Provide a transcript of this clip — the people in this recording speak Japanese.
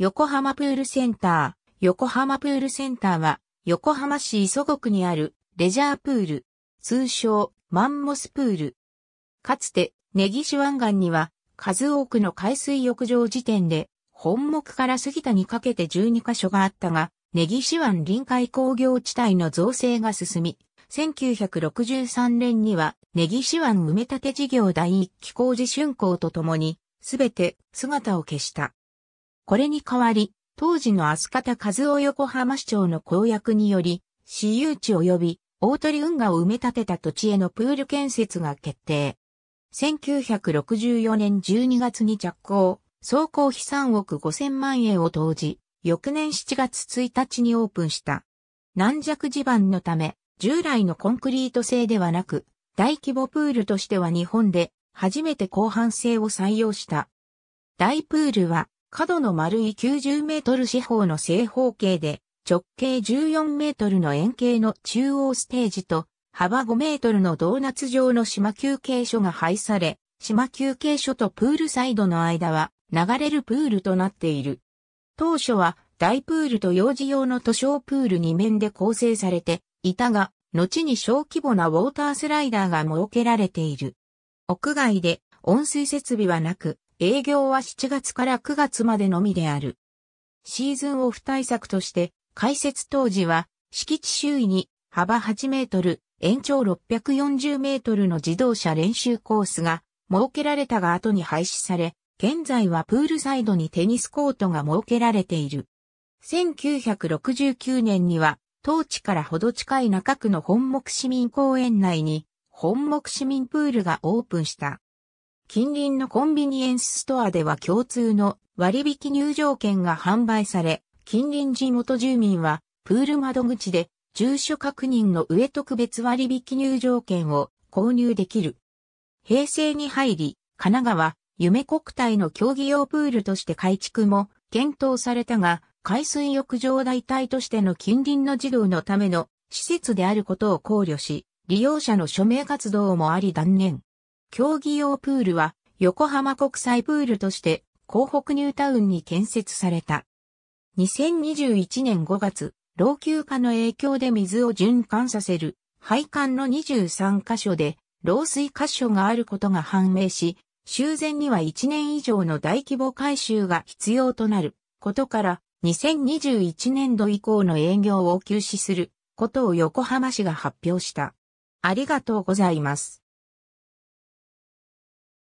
横浜プールセンター。横浜プールセンターは、横浜市磯子区にあるレジャープール、通称マンモスプール。かつて、根岸湾岸には、数多くの海水浴場時点で、本木から杉田にかけて12カ所があったが、根岸湾臨海工業地帯の造成が進み、1963年には根岸湾埋め立て事業第一期工事竣工とともに、すべて姿を消した。これに代わり、当時の飛方和夫横浜市長の公約により、私有地及び大鳥運河を埋め立てた土地へのプール建設が決定。1964年12月に着工、総工費3億5000万円を投じ、翌年7月1日にオープンした。軟弱地盤のため、従来のコンクリート製ではなく、大規模プールとしては日本で初めて広範性を採用した。大プールは角の丸い90メートル四方の正方形で、直径14メートルの円形の中央ステージと、幅5メートルのドーナツ状の島休憩所が配され、島休憩所とプールサイドの間は流れるプールとなっている。当初は大プールと幼児用の図書プール2面で構成されていたが、後に小規模なウォータースライダーが設けられている。屋外で温水設備はなく、営業は7月から9月までのみである。シーズンオフ対策として、開設当時は、敷地周囲に幅8メートル、延長640メートルの自動車練習コースが設けられたが後に廃止され、現在はプールサイドにテニスコートが設けられている。1969年には、当地からほど近い中区の本木市民公園内に、本木市民プールがオープンした。近隣のコンビニエンスストアでは共通の割引入場券が販売され、近隣地元住民はプール窓口で住所確認の上特別割引入場券を購入できる。平成に入り、神奈川、夢国体の競技用プールとして改築も検討されたが、海水浴場代替としての近隣の児童のための施設であることを考慮し、利用者の署名活動もあり断念。競技用プールは横浜国際プールとして港北ニュータウンに建設された。2021年5月、老朽化の影響で水を循環させる配管の23カ所で漏水箇所があることが判明し、修繕には1年以上の大規模改修が必要となることから2021年度以降の営業を休止することを横浜市が発表した。ありがとうございます。